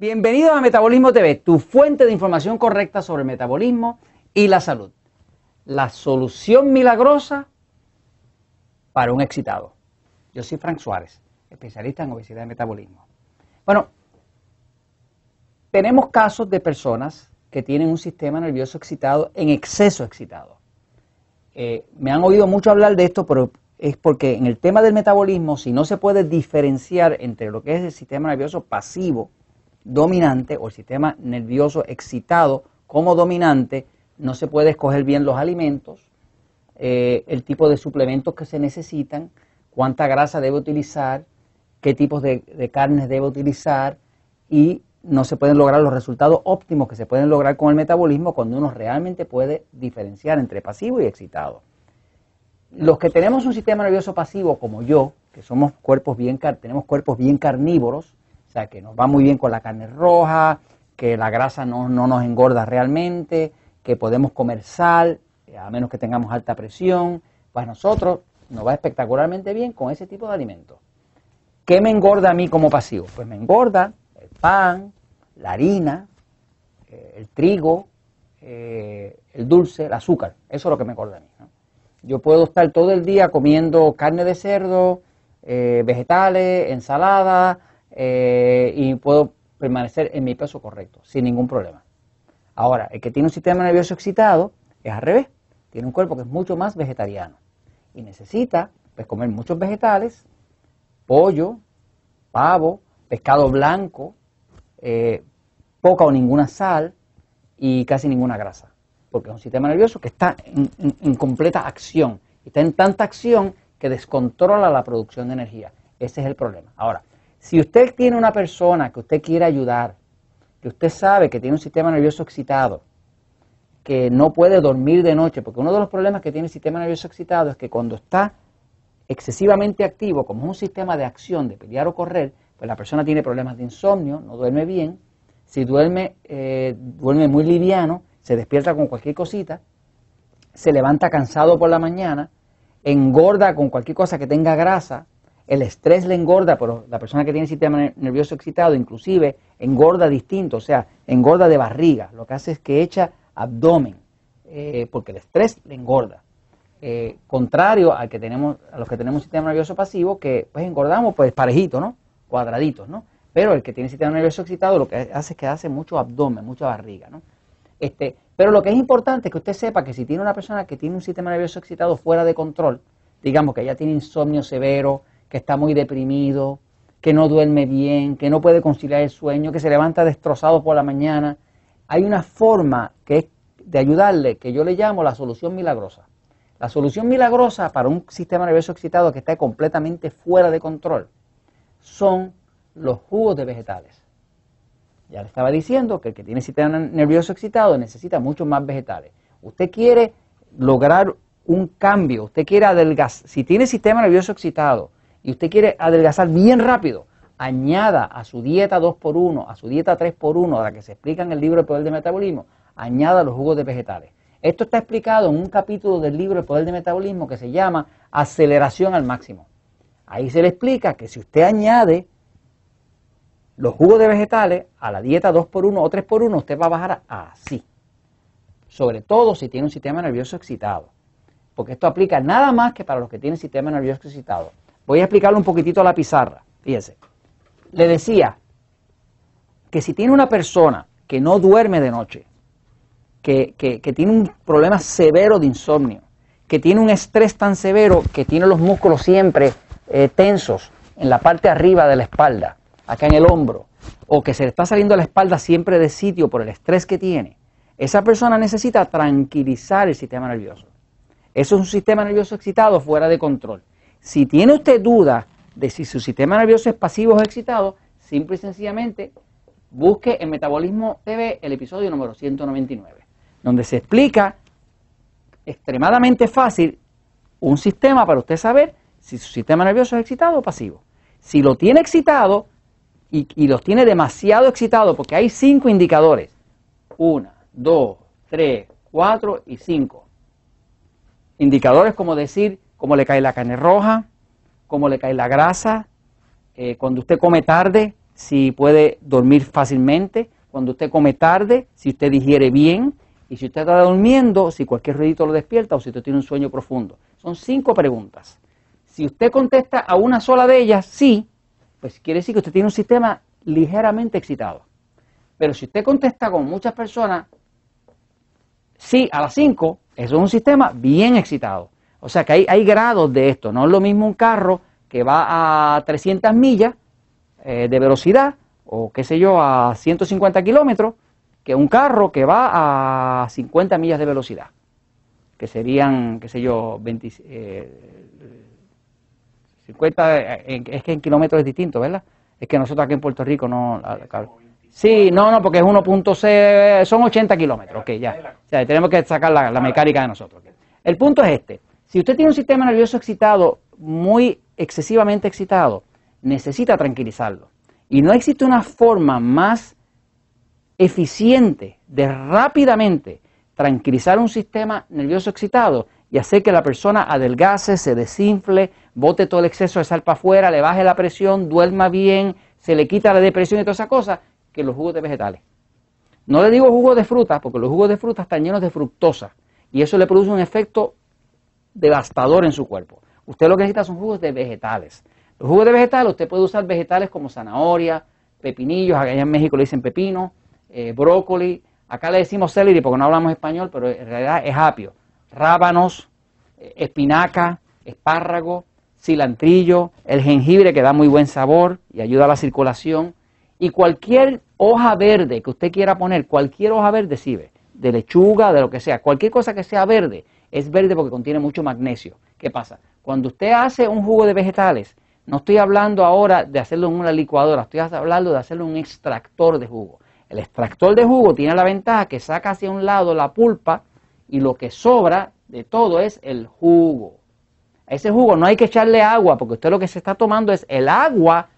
Bienvenidos a Metabolismo TV, tu fuente de información correcta sobre el metabolismo y la salud. La solución milagrosa para un excitado. Yo soy Frank Suárez, especialista en obesidad y metabolismo. Bueno, tenemos casos de personas que tienen un sistema nervioso excitado en exceso excitado. Eh, me han oído mucho hablar de esto, pero es porque en el tema del metabolismo, si no se puede diferenciar entre lo que es el sistema nervioso pasivo, dominante o el sistema nervioso excitado como dominante, no se puede escoger bien los alimentos, eh, el tipo de suplementos que se necesitan, cuánta grasa debe utilizar, qué tipos de, carnes debe utilizar y no se pueden lograr los resultados óptimos que se pueden lograr con el metabolismo cuando uno realmente puede diferenciar entre pasivo y excitado. Los que tenemos un sistema nervioso pasivo como yo, que somos cuerpos bien tenemos cuerpos bien carnívoros, o sea, que nos va muy bien con la carne roja, que la grasa no, nos engorda realmente, que podemos comer sal, a menos que tengamos alta presión. Pues a nosotros nos va espectacularmente bien con ese tipo de alimentos. ¿Qué me engorda a mí como pasivo? Pues me engorda el pan, la harina, eh, el trigo, eh, el dulce, el azúcar. Eso es lo que me engorda a mí. Yo puedo estar todo el día comiendo carne de cerdo, eh, vegetales, ensaladas eh, y puedo permanecer en mi peso correcto, sin ningún problema. Ahora, el que tiene un sistema nervioso excitado es al revés, tiene un cuerpo que es mucho más vegetariano y necesita pues, comer muchos vegetales, pollo, pavo, pescado blanco, eh, poca o ninguna sal y casi ninguna grasa, porque es un sistema nervioso que está en, completa acción, está en tanta acción que descontrola la producción de energía. Ese es el problema. Ahora, si usted tiene una persona que usted quiere ayudar, que usted sabe que tiene un sistema nervioso excitado, que no puede dormir de noche, porque uno de los problemas que tiene el sistema nervioso excitado es que cuando está excesivamente activo, como es un sistema de acción, de pelear o correr, pues la persona tiene problemas de insomnio, no duerme bien, si duerme, eh, duerme muy liviano, se despierta con cualquier cosita, se levanta cansado por la mañana, engorda con cualquier cosa que tenga grasa, el estrés le engorda, pero la persona que tiene sistema nervioso excitado inclusive engorda distinto, o sea, engorda de barriga. Lo que hace es que echa abdomen, eh, porque el estrés le engorda. Eh, contrario al que tenemos, a los que tenemos sistema nervioso pasivo, que pues engordamos pues parejitos, ¿no? Cuadraditos, ¿no? Pero el que tiene sistema nervioso excitado lo que hace es que hace mucho abdomen, mucha barriga, ¿no? Este, pero lo que es importante es que usted sepa que si tiene una persona que tiene un sistema nervioso excitado fuera de control, digamos que ella tiene insomnio severo, que está muy deprimido, que no duerme bien, que no puede conciliar el sueño, que se levanta destrozado por la mañana. Hay una forma que es de ayudarle que yo le llamo la solución milagrosa. La solución milagrosa para un sistema nervioso excitado que está completamente fuera de control son los jugos de vegetales. Ya le estaba diciendo que el que tiene sistema nervioso excitado necesita muchos más vegetales. Usted quiere lograr un cambio, usted quiere adelgazar. Si tiene sistema nervioso excitado, y usted quiere adelgazar bien rápido, añada a su dieta 2x1, a su dieta 3x1, a la que se explica en el libro El Poder de Metabolismo, añada los jugos de vegetales. Esto está explicado en un capítulo del libro El Poder de Metabolismo que se llama Aceleración al Máximo. Ahí se le explica que si usted añade los jugos de vegetales a la dieta 2x1 o 3x1, usted va a bajar así. Sobre todo si tiene un sistema nervioso excitado. Porque esto aplica nada más que para los que tienen sistema nervioso excitado. Voy a explicarlo un poquitito a la pizarra. fíjese. Le decía que si tiene una persona que no duerme de noche, que, tiene un problema severo de insomnio, que tiene un estrés tan severo que tiene los músculos siempre eh, tensos en la parte arriba de la espalda, acá en el hombro, o que se le está saliendo la espalda siempre de sitio por el estrés que tiene, esa persona necesita tranquilizar el sistema nervioso. Eso es un sistema nervioso excitado fuera de control. Si tiene usted duda de si su sistema nervioso es pasivo o excitado, simple y sencillamente busque en Metabolismo TV el episodio número 199, donde se explica extremadamente fácil un sistema para usted saber si su sistema nervioso es excitado o pasivo. Si lo tiene excitado y, lo tiene demasiado excitado, porque hay cinco indicadores, una, dos, tres, cuatro y cinco. Indicadores como decir cómo le cae la carne roja, cómo le cae la grasa, eh, cuando usted come tarde, si puede dormir fácilmente, cuando usted come tarde, si usted digiere bien, y si usted está durmiendo, si cualquier ruidito lo despierta o si usted tiene un sueño profundo. Son cinco preguntas. Si usted contesta a una sola de ellas, sí, pues quiere decir que usted tiene un sistema ligeramente excitado. Pero si usted contesta con muchas personas, sí a las cinco, eso es un sistema bien excitado. O sea que hay, hay grados de esto. No es lo mismo un carro que va a 300 millas eh, de velocidad o qué sé yo, a 150 kilómetros, que un carro que va a 50 millas de velocidad, que serían, qué sé yo, 20, 50, eh, eh, es que en kilómetros es distinto, ¿verdad? Es que nosotros aquí en Puerto Rico no... Sí, no, no, porque es 1.6, son 80 kilómetros, ok, ya. O sea, tenemos que sacar la mecánica de nosotros. El punto es este, si usted tiene un sistema nervioso excitado, muy excesivamente excitado, necesita tranquilizarlo. Y no existe una forma más eficiente de rápidamente tranquilizar un sistema nervioso excitado y hacer que la persona adelgace, se desinfle, bote todo el exceso de sal para afuera, le baje la presión, duerma bien, se le quita la depresión y todas esas cosas, que los jugos de vegetales. No le digo jugos de frutas, porque los jugos de frutas están llenos de fructosa y eso le produce un efecto devastador en su cuerpo. Usted lo que necesita son jugos de vegetales. Los jugos de vegetales, usted puede usar vegetales como zanahoria, pepinillos, acá en México le dicen pepino, eh, brócoli, acá le decimos celery porque no hablamos español, pero en realidad es apio. Rábanos, eh, espinaca, espárrago, cilantrillo, el jengibre que da muy buen sabor y ayuda a la circulación. Y cualquier hoja verde que usted quiera poner, cualquier hoja verde sirve de lechuga, de lo que sea. Cualquier cosa que sea verde es verde porque contiene mucho magnesio. ¿Qué pasa? Cuando usted hace un jugo de vegetales, no estoy hablando ahora de hacerlo en una licuadora, estoy hablando de hacerlo en un extractor de jugo. El extractor de jugo tiene la ventaja que saca hacia un lado la pulpa y lo que sobra de todo es el jugo. A ese jugo no hay que echarle agua porque usted lo que se está tomando es el agua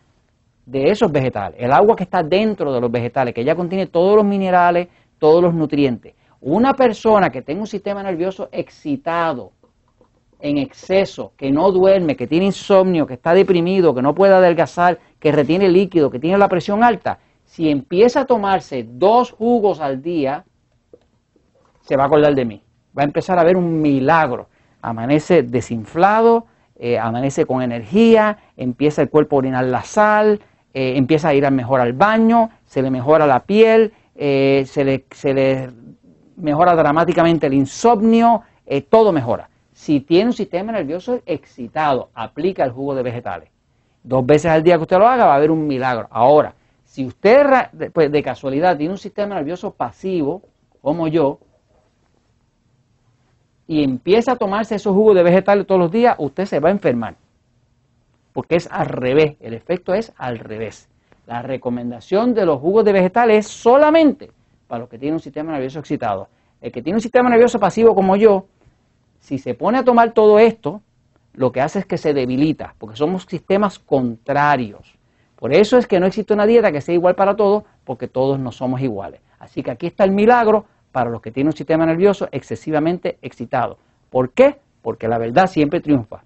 de esos vegetales, el agua que está dentro de los vegetales, que ya contiene todos los minerales, todos los nutrientes. Una persona que tenga un sistema nervioso excitado, en exceso, que no duerme, que tiene insomnio, que está deprimido, que no puede adelgazar, que retiene líquido, que tiene la presión alta, si empieza a tomarse dos jugos al día, se va a acordar de mí. Va a empezar a ver un milagro. Amanece desinflado, eh, amanece con energía, empieza el cuerpo a orinar la sal, eh, empieza a ir mejor al baño, se le mejora la piel, eh, se, le, se le mejora dramáticamente el insomnio, eh, todo mejora. Si tiene un sistema nervioso excitado, aplica el jugo de vegetales. Dos veces al día que usted lo haga va a haber un milagro. Ahora, si usted pues, de casualidad tiene un sistema nervioso pasivo, como yo, y empieza a tomarse esos jugos de vegetales todos los días, usted se va a enfermar. Porque es al revés, el efecto es al revés. La recomendación de los jugos de vegetales es solamente para los que tienen un sistema nervioso excitado. El que tiene un sistema nervioso pasivo como yo, si se pone a tomar todo esto, lo que hace es que se debilita, porque somos sistemas contrarios. Por eso es que no existe una dieta que sea igual para todos, porque todos no somos iguales. Así que aquí está el milagro para los que tienen un sistema nervioso excesivamente excitado. ¿Por qué? Porque la verdad siempre triunfa.